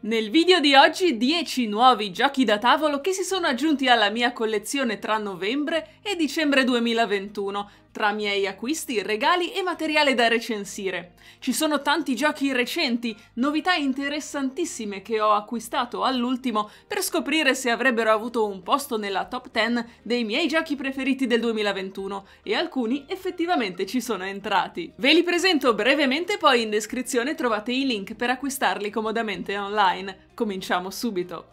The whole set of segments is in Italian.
Nel video di oggi 10 nuovi giochi da tavolo che si sono aggiunti alla mia collezione tra novembre e dicembre 2021, tra miei acquisti, regali e materiale da recensire. Ci sono tanti giochi recenti, novità interessantissime che ho acquistato all'ultimo per scoprire se avrebbero avuto un posto nella top 10 dei miei giochi preferiti del 2021 e alcuni effettivamente ci sono entrati. Ve li presento brevemente, poi in descrizione trovate i link per acquistarli comodamente online. Cominciamo subito!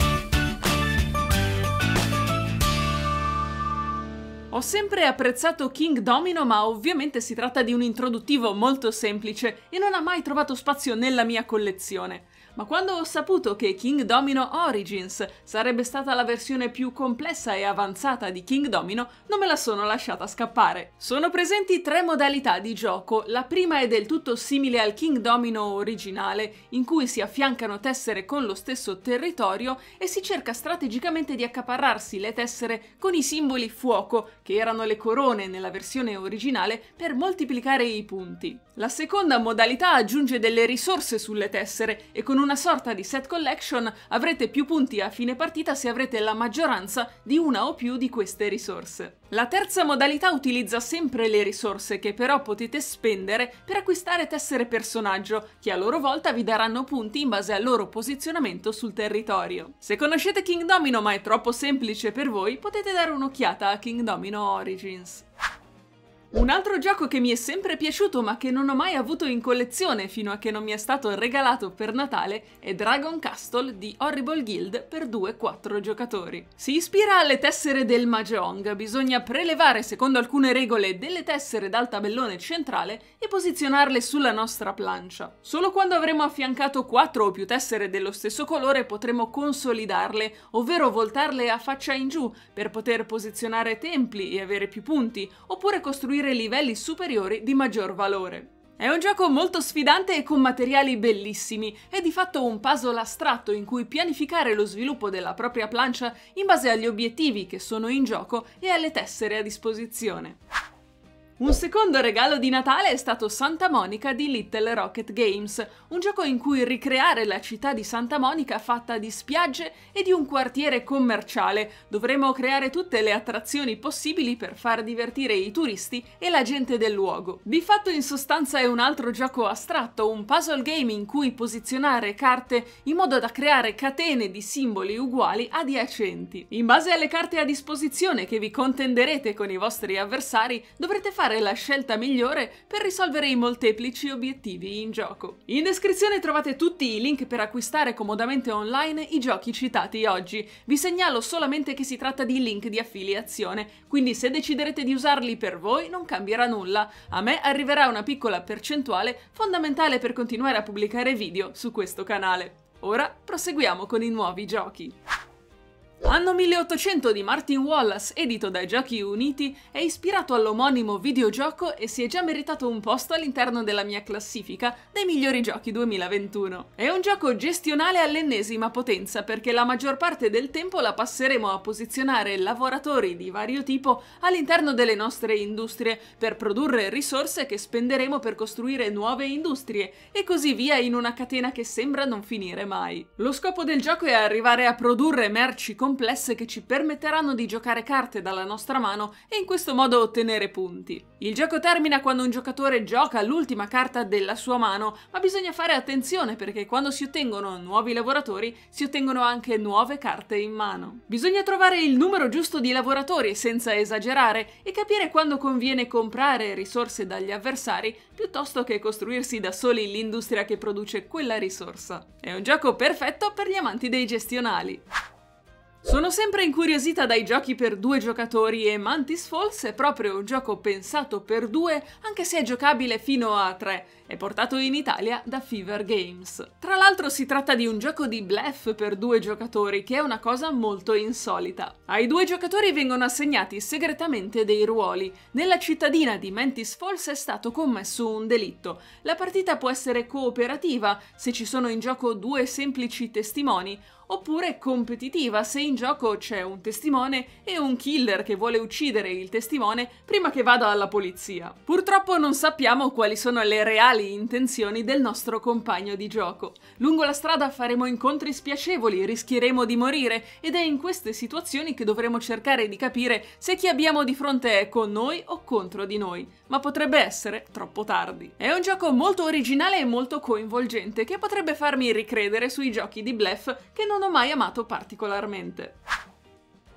Ho sempre apprezzato King Domino, ma ovviamente si tratta di un introduttivo molto semplice e non ha mai trovato spazio nella mia collezione ma quando ho saputo che King Domino Origins sarebbe stata la versione più complessa e avanzata di King Domino, non me la sono lasciata scappare. Sono presenti tre modalità di gioco, la prima è del tutto simile al King Domino originale, in cui si affiancano tessere con lo stesso territorio e si cerca strategicamente di accaparrarsi le tessere con i simboli fuoco, che erano le corone nella versione originale, per moltiplicare i punti. La seconda modalità aggiunge delle risorse sulle tessere e con un una sorta di set collection avrete più punti a fine partita se avrete la maggioranza di una o più di queste risorse. La terza modalità utilizza sempre le risorse che però potete spendere per acquistare tessere personaggio, che a loro volta vi daranno punti in base al loro posizionamento sul territorio. Se conoscete King Domino ma è troppo semplice per voi, potete dare un'occhiata a King Domino Origins. Un altro gioco che mi è sempre piaciuto ma che non ho mai avuto in collezione fino a che non mi è stato regalato per Natale è Dragon Castle di Horrible Guild per 2-4 giocatori. Si ispira alle tessere del Mahjong, bisogna prelevare secondo alcune regole delle tessere dal tabellone centrale e posizionarle sulla nostra plancia. Solo quando avremo affiancato 4 o più tessere dello stesso colore potremo consolidarle, ovvero voltarle a faccia in giù per poter posizionare templi e avere più punti, oppure costruire costruire livelli superiori di maggior valore. È un gioco molto sfidante e con materiali bellissimi, è di fatto un puzzle astratto in cui pianificare lo sviluppo della propria plancia in base agli obiettivi che sono in gioco e alle tessere a disposizione. Un secondo regalo di Natale è stato Santa Monica di Little Rocket Games, un gioco in cui ricreare la città di Santa Monica fatta di spiagge e di un quartiere commerciale. Dovremo creare tutte le attrazioni possibili per far divertire i turisti e la gente del luogo. Di fatto in sostanza è un altro gioco astratto, un puzzle game in cui posizionare carte in modo da creare catene di simboli uguali adiacenti. In base alle carte a disposizione che vi contenderete con i vostri avversari dovrete fare trovare la scelta migliore per risolvere i molteplici obiettivi in gioco. In descrizione trovate tutti i link per acquistare comodamente online i giochi citati oggi. Vi segnalo solamente che si tratta di link di affiliazione, quindi se deciderete di usarli per voi non cambierà nulla. A me arriverà una piccola percentuale fondamentale per continuare a pubblicare video su questo canale. Ora proseguiamo con i nuovi giochi. Anno 1800 di Martin Wallace, edito dai Giochi Uniti, è ispirato all'omonimo videogioco e si è già meritato un posto all'interno della mia classifica dei migliori giochi 2021. È un gioco gestionale all'ennesima potenza perché la maggior parte del tempo la passeremo a posizionare lavoratori di vario tipo all'interno delle nostre industrie per produrre risorse che spenderemo per costruire nuove industrie e così via in una catena che sembra non finire mai. Lo scopo del gioco è arrivare a produrre merci complesse complesse che ci permetteranno di giocare carte dalla nostra mano e in questo modo ottenere punti. Il gioco termina quando un giocatore gioca l'ultima carta della sua mano, ma bisogna fare attenzione perché quando si ottengono nuovi lavoratori si ottengono anche nuove carte in mano. Bisogna trovare il numero giusto di lavoratori senza esagerare e capire quando conviene comprare risorse dagli avversari piuttosto che costruirsi da soli l'industria che produce quella risorsa. È un gioco perfetto per gli amanti dei gestionali. Sono sempre incuriosita dai giochi per due giocatori e Mantis Falls è proprio un gioco pensato per due, anche se è giocabile fino a tre, è portato in Italia da Fever Games. Tra l'altro si tratta di un gioco di bluff per due giocatori, che è una cosa molto insolita. Ai due giocatori vengono assegnati segretamente dei ruoli. Nella cittadina di Mantis Falls è stato commesso un delitto. La partita può essere cooperativa, se ci sono in gioco due semplici testimoni, oppure competitiva se in gioco c'è un testimone e un killer che vuole uccidere il testimone prima che vada alla polizia. Purtroppo non sappiamo quali sono le reali reali intenzioni del nostro compagno di gioco. Lungo la strada faremo incontri spiacevoli, rischieremo di morire ed è in queste situazioni che dovremo cercare di capire se chi abbiamo di fronte è con noi o contro di noi, ma potrebbe essere troppo tardi. È un gioco molto originale e molto coinvolgente che potrebbe farmi ricredere sui giochi di bluff che non ho mai amato particolarmente.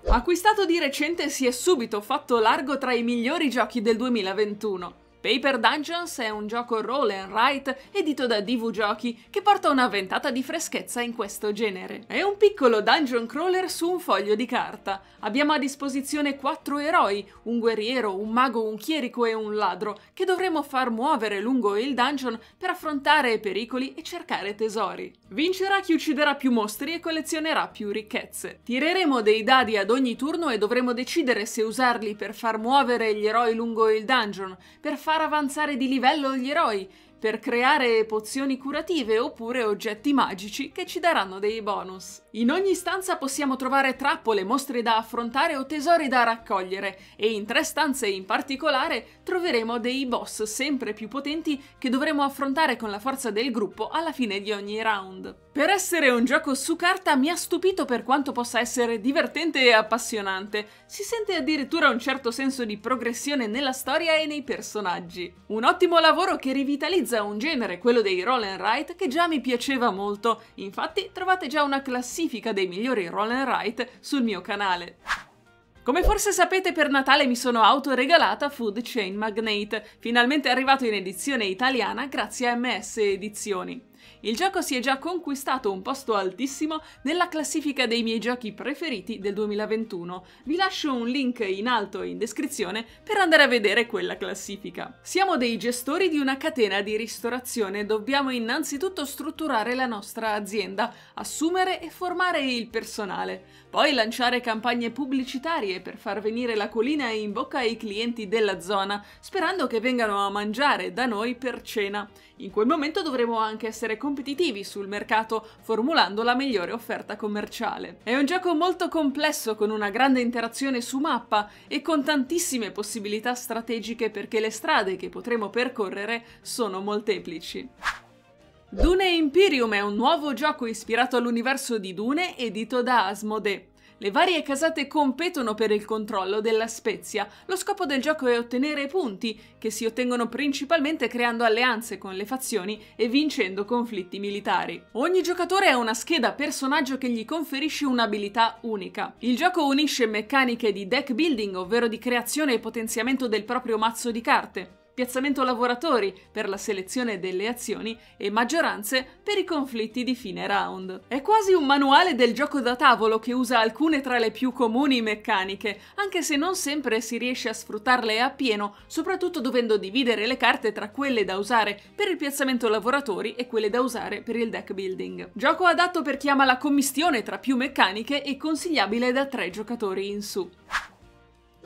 Acquistato di recente si è subito fatto largo tra i migliori giochi del 2021. Paper Dungeons è un gioco roll and write edito da DV Giochi che porta una ventata di freschezza in questo genere. È un piccolo dungeon crawler su un foglio di carta. Abbiamo a disposizione quattro eroi, un guerriero, un mago, un chierico e un ladro, che dovremo far muovere lungo il dungeon per affrontare pericoli e cercare tesori. Vincerà chi ucciderà più mostri e collezionerà più ricchezze. Tireremo dei dadi ad ogni turno e dovremo decidere se usarli per far muovere gli eroi lungo il dungeon, per far far avanzare di livello gli eroi per creare pozioni curative oppure oggetti magici che ci daranno dei bonus. In ogni stanza possiamo trovare trappole, mostre da affrontare o tesori da raccogliere e in tre stanze in particolare troveremo dei boss sempre più potenti che dovremo affrontare con la forza del gruppo alla fine di ogni round. Per essere un gioco su carta mi ha stupito per quanto possa essere divertente e appassionante, si sente addirittura un certo senso di progressione nella storia e nei personaggi. Un ottimo lavoro che rivitalizza cadenza, un genere, quello dei roll and write, che già mi piaceva molto. Infatti trovate già una classifica dei migliori roll and write sul mio canale. Come forse sapete per Natale mi sono autoregalata Food Chain Magnate, finalmente arrivato in edizione italiana grazie a MS Edizioni. Il gioco si è già conquistato un posto altissimo nella classifica dei miei giochi preferiti del 2021. Vi lascio un link in alto in descrizione per andare a vedere quella classifica. Siamo dei gestori di una catena di ristorazione, dobbiamo innanzitutto strutturare la nostra azienda, assumere e formare il personale, poi lanciare campagne pubblicitarie per far venire la colina in bocca ai clienti della zona, sperando che vengano a mangiare da noi per cena. In quel momento dovremo anche essere competitivi sul mercato formulando la migliore offerta commerciale. È un gioco molto complesso con una grande interazione su mappa e con tantissime possibilità strategiche perché le strade che potremo percorrere sono molteplici. Dune Imperium è un nuovo gioco ispirato all'universo di Dune edito da Asmodee. Le varie casate competono per il controllo della Spezia. Lo scopo del gioco è ottenere punti, che si ottengono principalmente creando alleanze con le fazioni e vincendo conflitti militari. Ogni giocatore ha una scheda personaggio che gli conferisce un'abilità unica. Il gioco unisce meccaniche di deck building, ovvero di creazione e potenziamento del proprio mazzo di carte, piazzamento lavoratori per la selezione delle azioni e maggioranze per i conflitti di fine round. È quasi un manuale del gioco da tavolo che usa alcune tra le più comuni meccaniche, anche se non sempre si riesce a sfruttarle a pieno, soprattutto dovendo dividere le carte tra quelle da usare per il piazzamento lavoratori e quelle da usare per il deck building. Gioco adatto per chi ama la commistione tra più meccaniche e consigliabile da tre giocatori in su.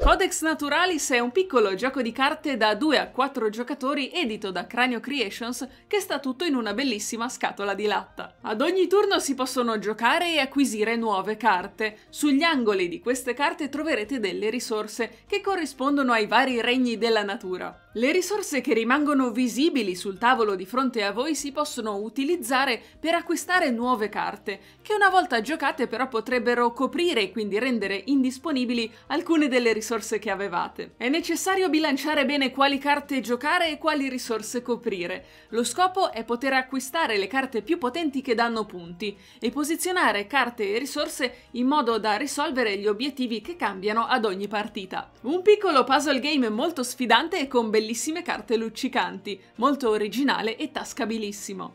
Codex Naturalis è un piccolo gioco di carte da 2 a 4 giocatori edito da Cranio Creations che sta tutto in una bellissima scatola di latta. Ad ogni turno si possono giocare e acquisire nuove carte. Sugli angoli di queste carte troverete delle risorse che corrispondono ai vari regni della natura. Le risorse che rimangono visibili sul tavolo di fronte a voi si possono utilizzare per acquistare nuove carte, che una volta giocate però potrebbero coprire e quindi rendere indisponibili alcune delle risorse che avevate. È necessario bilanciare bene quali carte giocare e quali risorse coprire. Lo scopo è poter acquistare le carte più potenti che danno punti e posizionare carte e risorse in modo da risolvere gli obiettivi che cambiano ad ogni partita. Un piccolo puzzle game molto sfidante e con bellissime bellissime carte luccicanti, molto originale e tascabilissimo.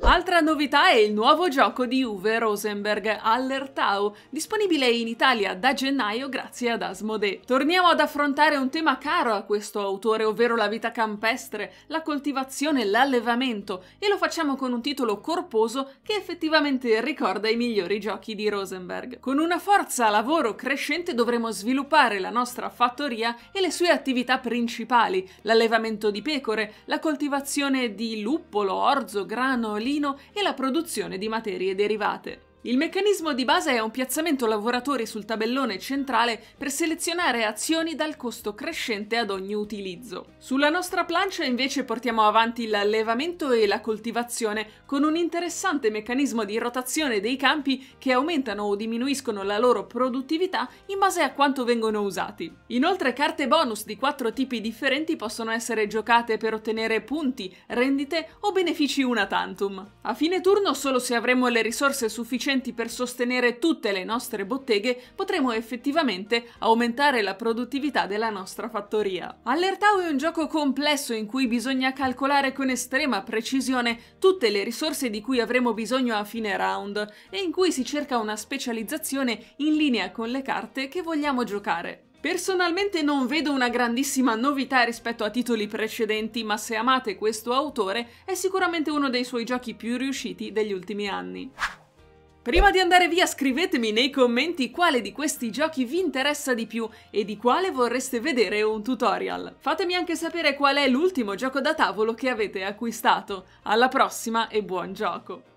Altra novità è il nuovo gioco di Uwe Rosenberg, Allertau, disponibile in Italia da gennaio grazie ad Asmodee. Torniamo ad affrontare un tema caro a questo autore, ovvero la vita campestre, la coltivazione, l'allevamento, e lo facciamo con un titolo corposo che effettivamente ricorda i migliori giochi di Rosenberg. Con una forza lavoro crescente dovremo sviluppare la nostra fattoria e le sue attività principali, l'allevamento di pecore, la coltivazione di luppolo, orzo, grano, casolino e la produzione di materie derivate. Il meccanismo di base è un piazzamento lavoratori sul tabellone centrale per selezionare azioni dal costo crescente ad ogni utilizzo. Sulla nostra plancia invece portiamo avanti l'allevamento e la coltivazione con un interessante meccanismo di rotazione dei campi che aumentano o diminuiscono la loro produttività in base a quanto vengono usati. Inoltre carte bonus di quattro tipi differenti possono essere giocate per ottenere punti, rendite o benefici una tantum. A fine turno solo se avremo le risorse sufficienti sufficienti per sostenere tutte le nostre botteghe, potremo effettivamente aumentare la produttività della nostra fattoria. Allertau è un gioco complesso in cui bisogna calcolare con estrema precisione tutte le risorse di cui avremo bisogno a fine round e in cui si cerca una specializzazione in linea con le carte che vogliamo giocare. Personalmente non vedo una grandissima novità rispetto a titoli precedenti, ma se amate questo autore è sicuramente uno dei suoi giochi più riusciti degli ultimi anni. Prima di andare via scrivetemi nei commenti quale di questi giochi vi interessa di più e di quale vorreste vedere un tutorial. Fatemi anche sapere qual è l'ultimo gioco da tavolo che avete acquistato. Alla prossima e buon gioco!